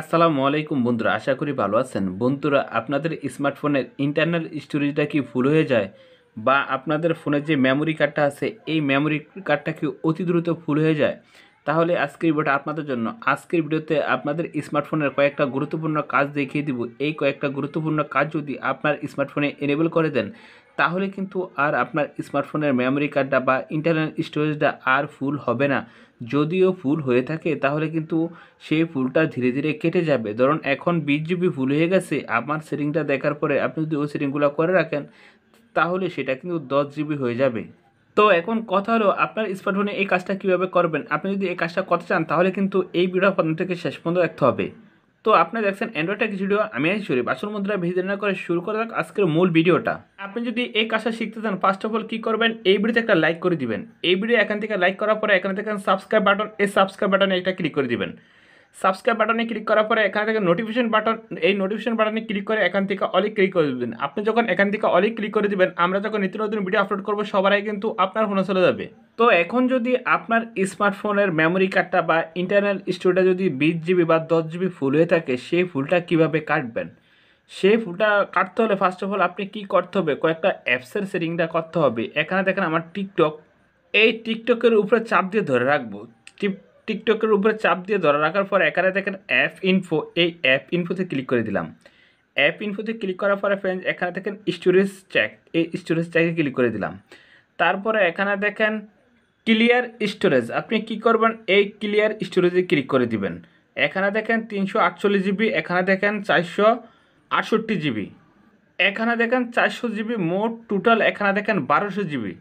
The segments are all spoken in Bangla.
আসসালামু আলাইকুম বন্ধুরা আশা করি ভালো আছেন বন্ধুরা আপনাদের স্মার্টফোনের ইন্টারনাল স্টোরেজটা কি ফুল হয়ে যায় বা আপনাদের ফোনের যে মেমোরি কার্ডটা আছে এই মেমোরি কার্ডটা কি অতি দ্রুত ফুল হয়ে যায় তাহলে আজকের ভিডিওটা আপনাদের জন্য আজকের ভিডিওতে আপনাদের স্মার্টফোনের কয়েকটা গুরুত্বপূর্ণ কাজ দেখিয়ে দিব এই কয়েকটা গুরুত্বপূর্ণ কাজ যদি আপনার স্মার্টফোনে এনেবল করে দেন তাহলে কিন্তু আর আপনার স্মার্টফোনের মেমোরি কার্ডটা বা ইন্টারনাল স্টোরেজটা আর ফুল হবে না যদিও ফুল হয়ে থাকে তাহলে কিন্তু সেই ফুলটা ধীরে ধীরে কেটে যাবে ধরুন এখন বিশ জিবি ফুল হয়ে গেছে আমার সেটিংটা দেখার পরে আপনি যদি ওই সেটিংগুলো করে রাখেন তাহলে সেটা কিন্তু দশ জিবি হয়ে যাবে তো এখন কথা হলো আপনার স্মার্টফোনে এই কাজটা কীভাবে করবেন আপনি যদি এই কাজটা করতে চান তাহলে কিন্তু এই ভিডিও থেকে শেষ পর্যন্ত দেখতে হবে তো আপনি দেখছেন অ্যান্ড্রয়েড টেক ভিডিও আমি আই শুরু বাসন মুদ্রা ভিজিট না করে শুরু করে থাক আজকের মূল ভিডিওটা আপনি যদি এই কাজটা শিখতে চান ফার্স্ট অফ অল কী করবেন এই ভিডিওতে একটা লাইক করে দিবেন এই ভিডিও এখান থেকে লাইক করার পরে এখান থেকে সাবস্ক্রাইব বাটন এই সাবস্ক্রাইব বাটনে একটা ক্লিক করে দিবেন সাবস্ক্রাইব বাটনে ক্লিক করার পরে এখান থেকে নোটিফিকেশন বাটন এই নোটিফিকেশন বাটনে ক্লিক করে এখান থেকে অলিক ক্লিক করে দেবেন আপনি যখন এখান থেকে অলিক ক্লিক করে দেবেন আমরা যখন নিত্য নতুন ভিডিও আপলোড করবো সবাই কিন্তু আপনার ফোনে চলে যাবে তো এখন যদি আপনার স্মার্টফোনের মেমোরি কার্ডটা বা ইন্টারনাল স্টোরেজটা যদি বিশ জিবি বা দশ জিবি ফুল হয়ে থাকে সেই ফুলটা কিভাবে কাটবেন সেই ফুলটা কাটতে হলে ফার্স্ট অফ অল আপনি কি করতে হবে কয়েকটা অ্যাপসের সেটিংটা করতে হবে এখানে দেখেন আমার টিকটক এই টিকটকের উপরে চাপ দিয়ে ধরে রাখবো টিকটকের উপরে চাপ দিয়ে ধরা রাখার পর এখানে দেখেন অ্যাপ ইনফো এই অ্যাপ ইনফোতে ক্লিক করে দিলাম অ্যাপ ইনফোতে ক্লিক করার পরে ফ্রেন্ডস এখানে দেখেন স্টোরেজ চ্যাক এই স্টোরেজ চ্যাকে ক্লিক করে দিলাম তারপরে এখানে দেখেন ক্লিয়ার স্টোরেজ আপনি কি করবেন এই ক্লিয়ার স্টোরেজে ক্লিক করে দিবেন এখানে দেখেন তিনশো আটচল্লিশ জিবি এখানে দেখেন চারশো আটষট্টি জিবি এখানে দেখেন চারশো জিবি মোট টোটাল এখানে দেখেন বারোশো জিবি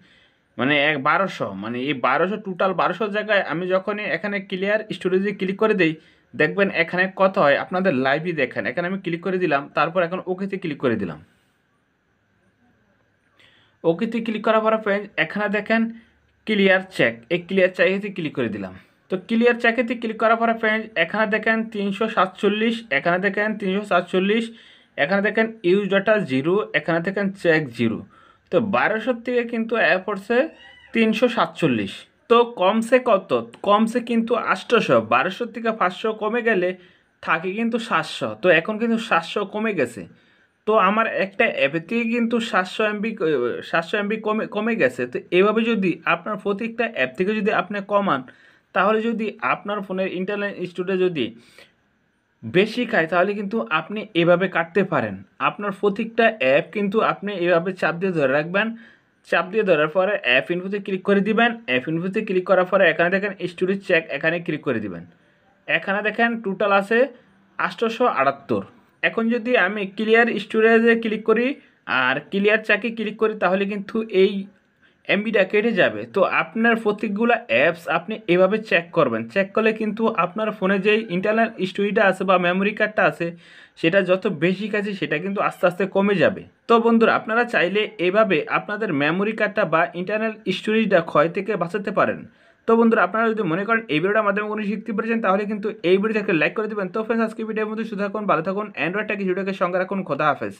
মানে এক বারোশো মানে এই বারোশো টোটাল বারোশো জায়গায় আমি যখনই এখানে ক্লিয়ার স্টোরেজে ক্লিক করে দিই দেখবেন এখানে কত হয় আপনাদের লাইভই দেখেন এখানে আমি ক্লিক করে দিলাম তারপর এখন ওকেতে ক্লিক করে দিলাম ওকেতে ক্লিক করার পরে ফ্রেন্ড এখানে দেখেন ক্লিয়ার চেক এই ক্লিয়ার চেকেতে ক্লিক করে দিলাম তো ক্লিয়ার চেকেতে ক্লিক করার পরে ফ্রেন্ড এখানে দেখেন তিনশো সাতচল্লিশ এখানে দেখেন তিনশো সাতচল্লিশ এখানে দেখেন ইউজ ডাটা জিরো এখানে দেখেন চেক জিরো তো বারোশোর থেকে কিন্তু এ তিনশো সাতচল্লিশ তো কমসে কত কমসে কিন্তু আটশোশো বারোশোর থেকে পাঁচশো কমে গেলে থাকে কিন্তু সাতশো তো এখন কিন্তু সাতশো কমে গেছে তো আমার একটা অ্যাপের থেকে কিন্তু সাতশো এমবি সাতশো এমবি কমে কমে গেছে তো এভাবে যদি আপনার প্রত্যেকটা অ্যাপ থেকে যদি আপনি কমান তাহলে যদি আপনার ফোনের ইন্টারনেট স্টোরে যদি বেশি খায় তাহলে কিন্তু আপনি এভাবে কাটতে পারেন আপনার প্রত্যেকটা অ্যাপ কিন্তু আপনি এভাবে চাপ দিয়ে ধরে রাখবেন চাপ দিয়ে ধরার পরে অ্যাপ ইনফোতে ক্লিক করে দিবেন অ্যাপ ইনফোতে ক্লিক করার পরে এখানে দেখেন স্টোরেজ চেক এখানে ক্লিক করে দিবেন এখানে দেখেন টোটাল আছে আষ্টশো আটাত্তর এখন যদি আমি ক্লিয়ার স্টোরেজে ক্লিক করি আর ক্লিয়ার চাকে ক্লিক করি তাহলে কিন্তু এই এমবিটা কেটে যাবে তো আপনার প্রত্যেকগুলো অ্যাপস আপনি এভাবে চেক করবেন চেক করলে কিন্তু আপনার ফোনে যে ইন্টারনাল স্টোরিটা আছে বা মেমোরি কার্ডটা আছে সেটা যত বেশি কাছে সেটা কিন্তু আস্তে আস্তে কমে যাবে তো বন্ধুরা আপনারা চাইলে এভাবে আপনাদের মেমোরি কার্ডটা বা ইন্টারনাল স্টোরিজটা ক্ষয় থেকে বাঁচাতে পারেন তো বন্ধুরা আপনারা যদি মনে করেন এই ভিডিওটার মাধ্যমে কোনো শিখতে পেরেছেন তাহলে কিন্তু এই ভিডিওটাকে লাইক করে দেবেন তো ফ্রেন্ডস আজকে ভিডিওর মধ্যে শুধু থাকুন ভালো থাকুন অ্যান্ড্রয়েডটা কিছুটাকে সঙ্গে রাখুন খোদা হাফেজ